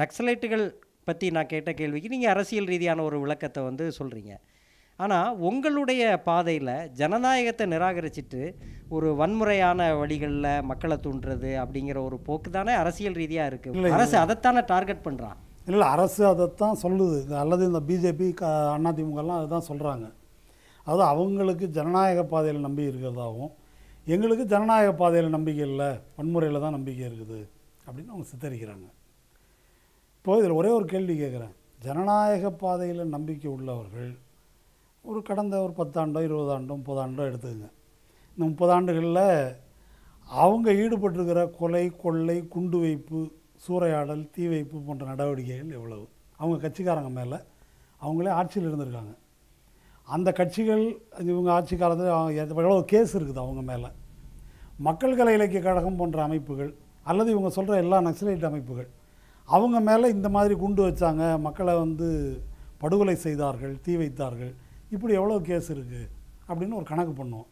நக்சலைட்டுகள் பற்றி நான் கேட்ட கேள்விக்கு நீங்கள் அரசியல் ரீதியான ஒரு விளக்கத்தை வந்து சொல்கிறீங்க ஆனால் உங்களுடைய பாதையில் ஜனநாயகத்தை நிராகரிச்சிட்டு ஒரு வன்முறையான வழிகளில் மக்களை தூண்டுறது அப்படிங்கிற ஒரு போக்கு தானே அரசியல் ரீதியாக இருக்குது அரசு அதைத்தானே டார்கெட் பண்ணுறான் இல்லை அரசு அதைத்தான் சொல்லுது அல்லது இந்த பிஜேபி க அதிமுகலாம் அதுதான் சொல்கிறாங்க அதாவது அவங்களுக்கு ஜனநாயக பாதையில் நம்பி இருக்கிறதாகவும் எங்களுக்கு ஜனநாயக பாதையில் நம்பிக்கை இல்லை வன்முறையில் தான் நம்பிக்கை இருக்குது அப்படின்னு அவங்க சித்தரிக்கிறாங்க இப்போ இதில் ஒரே ஒரு கேள்வி கேட்குறேன் ஜனநாயக பாதையில் நம்பிக்கை உள்ளவர்கள் ஒரு கடந்த ஒரு பத்தாண்டோ இருபதாண்டோ முப்பதாண்டோ எடுத்துக்கங்க இந்த முப்பதாண்டுகளில் அவங்க ஈடுபட்டிருக்கிற கொலை கொள்ளை குண்டு வைப்பு சூறையாடல் தீ வைப்பு போன்ற நடவடிக்கைகள் எவ்வளவு அவங்க கட்சிக்காரங்க மேலே அவங்களே ஆட்சியில் இருந்திருக்காங்க அந்த கட்சிகள் இவங்க ஆட்சி காலத்தில் எவ்வளோ கேஸ் இருக்குது அவங்க மேலே மக்கள் கலை இலக்கிய கழகம் போன்ற அமைப்புகள் அல்லது இவங்க சொல்கிற எல்லா நக்சலைட் அமைப்புகள் அவங்க மேலே இந்த மாதிரி குண்டு வச்சாங்க மக்களை வந்து படுகொலை செய்தார்கள் தீ வைத்தார்கள் இப்படி எவ்வளோ கேஸ் இருக்குது அப்படின்னு ஒரு கணக்கு பண்ணுவோம்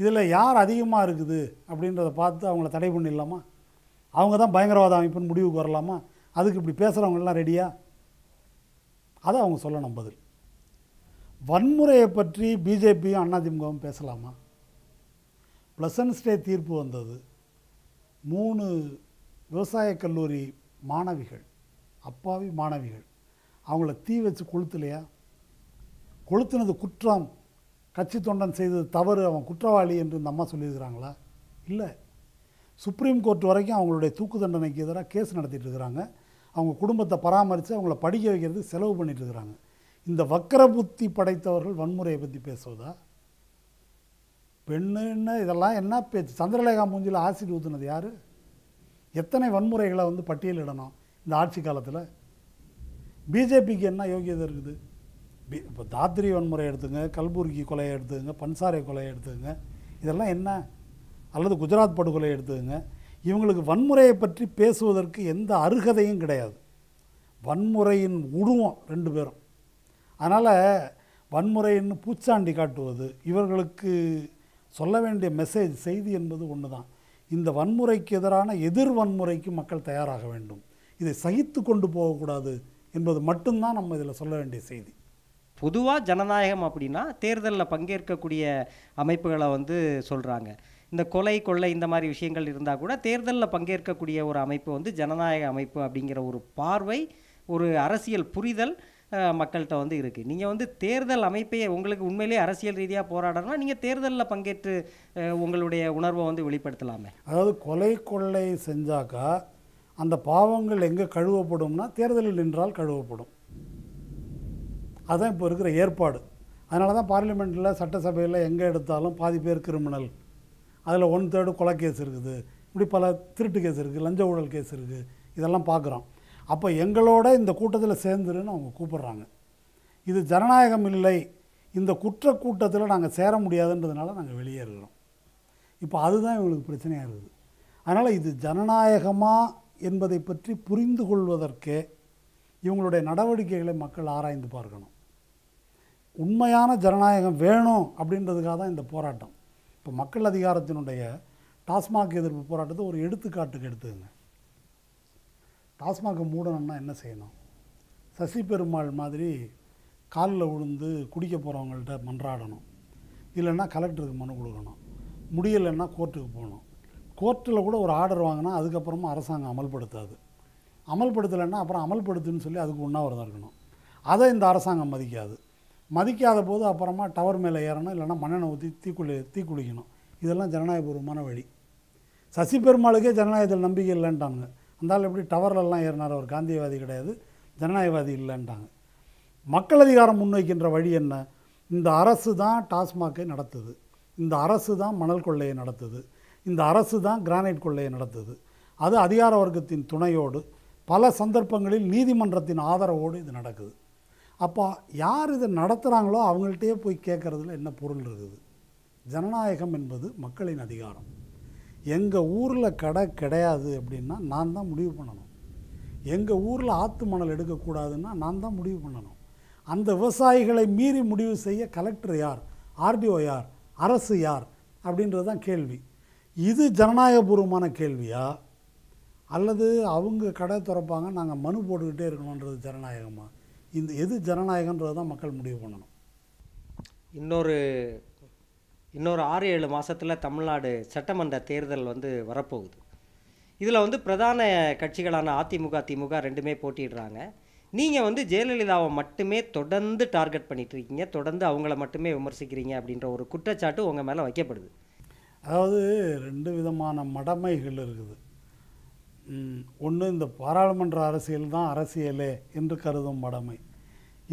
இதில் யார் அதிகமாக இருக்குது அப்படின்றத பார்த்து அவங்கள தடை பண்ணிடலாமா அவங்க தான் பயங்கரவாத அமைப்புன்னு முடிவுக்கு வரலாமா அதுக்கு இப்படி பேசுகிறவங்களாம் ரெடியா அதை அவங்க சொல்லணும் பதில் வன்முறையை பற்றி பிஜேபியும் அதிமுகவும் பேசலாமா ப்ளசன்ஸ்டே தீர்ப்பு வந்தது மூணு விவசாய கல்லூரி மாணவிகள் அப்பாவி மாணவிகள் அவங்கள தீ வச்சு கொளுத்துலையா கொளுத்துனது குற்றம் கட்சி தொண்டன் செய்தது தவறு அவன் குற்றவாளி என்று இந்த அம்மா சொல்லியிருக்கிறாங்களா இல்லை சுப்ரீம் கோர்ட் வரைக்கும் அவங்களுடைய தூக்கு தண்டனைக்கு எதிராக கேஸ் நடத்திட்டு இருக்கிறாங்க அவங்க குடும்பத்தை பராமரித்து அவங்கள படிக்க வைக்கிறது செலவு பண்ணிட்டு இருக்கிறாங்க இந்த வக்கர புத்தி படைத்தவர்கள் வன்முறையை பற்றி பேசுவதா பெண்ணுன்னு இதெல்லாம் என்ன பேச்சு சந்திரலேகா மூஞ்சியில் ஆசிட் ஊற்றுனது யார் எத்தனை வன்முறைகளை வந்து பட்டியலிடணும் இந்த ஆட்சி காலத்தில் பிஜேபிக்கு என்ன யோகியதை இருக்குது பி இப்போ தாத்ரி வன்முறை எடுத்துங்க கல்பூர்கி கொலையை எடுத்துங்க பன்சாரை கொலையை எடுத்துங்க இதெல்லாம் என்ன அல்லது குஜராத் படுகொலை எடுத்துங்க இவங்களுக்கு வன்முறையை பற்றி பேசுவதற்கு எந்த அருகதையும் கிடையாது வன்முறையின் உருவம் ரெண்டு பேரும் அதனால் வன்முறைன்னு பூச்சாண்டி காட்டுவது இவர்களுக்கு சொல்ல வேண்டிய மெசேஜ் செய்தி என்பது ஒன்று தான் இந்த வன்முறைக்கு எதிரான எதிர் வன்முறைக்கு மக்கள் தயாராக வேண்டும் இதை சகித்து கொண்டு போகக்கூடாது என்பது மட்டும்தான் நம்ம இதில் சொல்ல வேண்டிய செய்தி பொதுவாக ஜனநாயகம் அப்படின்னா தேர்தலில் பங்கேற்கக்கூடிய அமைப்புகளை வந்து சொல்கிறாங்க இந்த கொலை கொள்ளை இந்த மாதிரி விஷயங்கள் இருந்தால் கூட தேர்தலில் பங்கேற்கக்கூடிய ஒரு அமைப்பு வந்து ஜனநாயக அமைப்பு அப்படிங்கிற ஒரு பார்வை ஒரு அரசியல் புரிதல் மக்கள்கிட்ட வந்து இருக்குது நீங்கள் வந்து தேர்தல் அமைப்பையே உங்களுக்கு உண்மையிலேயே அரசியல் ரீதியாக போராடணும்னா நீங்கள் தேர்தலில் பங்கேற்று உங்களுடைய உணர்வை வந்து வெளிப்படுத்தலாமே அதாவது கொலை கொள்ளை செஞ்சாக்கா அந்த பாவங்கள் எங்கே கழுவப்படும்னா தேர்தலில் நின்றால் கழுவப்படும் அதுதான் இப்போ இருக்கிற ஏற்பாடு அதனால தான் பார்லிமெண்ட்டில் சட்டசபையில் எங்கே எடுத்தாலும் பாதி பேர் கிரிமினல் அதில் ஒன் தேர்டு கொலை கேஸ் இருக்குது இப்படி பல திருட்டு கேஸ் இருக்குது லஞ்ச ஊழல் கேஸ் இருக்குது இதெல்லாம் பார்க்குறோம் அப்போ எங்களோட இந்த கூட்டத்தில் சேர்ந்துருன்னு அவங்க கூப்பிட்றாங்க இது ஜனநாயகம் இல்லை இந்த குற்ற கூட்டத்தில் நாங்கள் சேர முடியாதுன்றதுனால நாங்கள் வெளியேறுகிறோம் இப்போ அதுதான் இவங்களுக்கு பிரச்சனையாக இருக்குது அதனால் இது ஜனநாயகமா என்பதை பற்றி புரிந்து கொள்வதற்கே இவங்களுடைய நடவடிக்கைகளை மக்கள் ஆராய்ந்து பார்க்கணும் உண்மையான ஜனநாயகம் வேணும் அப்படின்றதுக்காக தான் இந்த போராட்டம் இப்போ மக்கள் அதிகாரத்தினுடைய டாஸ்மாக் எதிர்ப்பு போராட்டத்தை ஒரு எடுத்துக்காட்டுக்கு எடுத்துக்கங்க டாஸ்மாக மூடணும்னா என்ன செய்யணும் சசி பெருமாள் மாதிரி காலில் விழுந்து குடிக்க போகிறவங்கள்ட்ட மன்றாடணும் இல்லைன்னா கலெக்டருக்கு மனு கொடுக்கணும் முடியலைன்னா கோர்ட்டுக்கு போகணும் கோர்ட்டில் கூட ஒரு ஆர்டர் வாங்கினா அதுக்கப்புறமா அரசாங்கம் அமல்படுத்தாது அமல்படுத்தலைன்னா அப்புறம் அமல்படுத்துன்னு சொல்லி அதுக்கு உண்ணாவிரதம் இருக்கணும் அதை இந்த அரசாங்கம் மதிக்காது மதிக்காத போது அப்புறமா டவர் மேலே ஏறணும் இல்லைன்னா மன்னனை ஊற்றி தீக்குளி தீக்குளிக்கணும் இதெல்லாம் ஜனநாயகபூர்வமான வழி சசி பெருமாளுக்கே ஜனநாயகத்தில் நம்பிக்கை இல்லைன்ட்டானுங்க இருந்தாலும் எப்படி டவர்லலாம் ஏறினார் அவர் காந்தியவாதி கிடையாது ஜனநாயகவாதி இல்லைன்றாங்க மக்கள் அதிகாரம் முன்வைக்கின்ற வழி என்ன இந்த அரசு தான் டாஸ்மாகை நடத்துது இந்த அரசு தான் மணல் கொள்ளையை நடத்துது இந்த அரசு தான் கிரானைட் கொள்ளையை நடத்துது அது அதிகார வர்க்கத்தின் துணையோடு பல சந்தர்ப்பங்களில் நீதிமன்றத்தின் ஆதரவோடு இது நடக்குது அப்போ யார் இதை நடத்துகிறாங்களோ அவங்கள்ட்டே போய் கேட்குறதுல என்ன பொருள் இருக்குது ஜனநாயகம் என்பது மக்களின் அதிகாரம் எங்கள் ஊரில் கடை கிடையாது அப்படின்னா நான் தான் முடிவு பண்ணணும் எங்கள் ஊரில் ஆற்று மணல் எடுக்கக்கூடாதுன்னா நான் தான் முடிவு பண்ணணும் அந்த விவசாயிகளை மீறி முடிவு செய்ய கலெக்டர் யார் ஆர்டிஓ யார் அரசு யார் அப்படின்றது தான் கேள்வி இது ஜனநாயகபூர்வமான கேள்வியா அல்லது அவங்க கடை திறப்பாங்க நாங்கள் மனு போட்டுக்கிட்டே இருக்கணுன்றது ஜனநாயகமாக இந்த எது ஜனநாயகன்றது தான் மக்கள் முடிவு பண்ணணும் இன்னொரு இன்னொரு ஆறு ஏழு மாதத்தில் தமிழ்நாடு சட்டமன்ற தேர்தல் வந்து வரப்போகுது இதில் வந்து பிரதான கட்சிகளான அதிமுக திமுக ரெண்டுமே போட்டிடுறாங்க நீங்கள் வந்து ஜெயலலிதாவை மட்டுமே தொடர்ந்து டார்கெட் பண்ணிட்டு இருக்கீங்க தொடர்ந்து அவங்கள மட்டுமே விமர்சிக்கிறீங்க அப்படின்ற ஒரு குற்றச்சாட்டு உங்கள் மேலே வைக்கப்படுது அதாவது ரெண்டு விதமான மடமைகள் இருக்குது ஒன்று இந்த பாராளுமன்ற அரசியல் தான் அரசியலே என்று கருதும் மடமை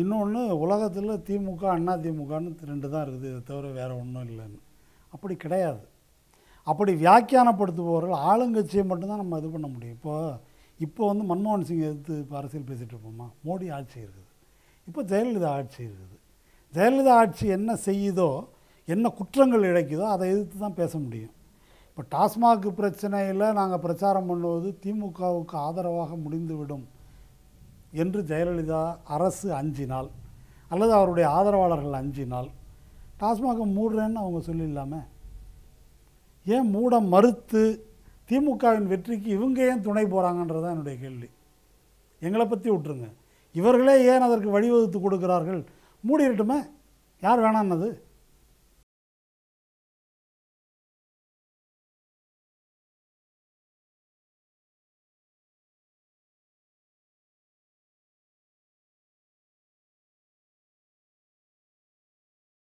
இன்னொன்று உலகத்தில் திமுக அண்ணா திமுகன்னு ரெண்டு தான் இருக்குது இதை தவிர வேறு ஒன்றும் இல்லைன்னு அப்படி கிடையாது அப்படி வியாக்கியானப்படுத்துபவர்கள் ஆளுங்கட்சியை மட்டும்தான் நம்ம இது பண்ண முடியும் இப்போது இப்போ வந்து மன்மோகன் சிங் எடுத்து இப்போ அரசியல் பேசிகிட்டு இருப்போமா மோடி ஆட்சி இருக்குது இப்போ ஜெயலலிதா ஆட்சி இருக்குது ஜெயலலிதா ஆட்சி என்ன செய்யுதோ என்ன குற்றங்கள் இழைக்குதோ அதை எதிர்த்து தான் பேச முடியும் இப்போ டாஸ்மாக் பிரச்சனையில் நாங்கள் பிரச்சாரம் பண்ணுவது திமுகவுக்கு ஆதரவாக முடிந்துவிடும் என்று ஜெயலலிதா அரசு அஞ்சினால் அல்லது அவருடைய ஆதரவாளர்கள் அஞ்சினால் டாஸ்மாக மூடுறேன்னு அவங்க சொல்லிடலாமே ஏன் மூட மறுத்து திமுகவின் வெற்றிக்கு இவங்க ஏன் துணை போகிறாங்கன்றது தான் என்னுடைய கேள்வி எங்களை பற்றி விட்டுருங்க இவர்களே ஏன் அதற்கு வழிவகுத்து கொடுக்கிறார்கள் மூடிடட்டுமே யார் வேணான்னது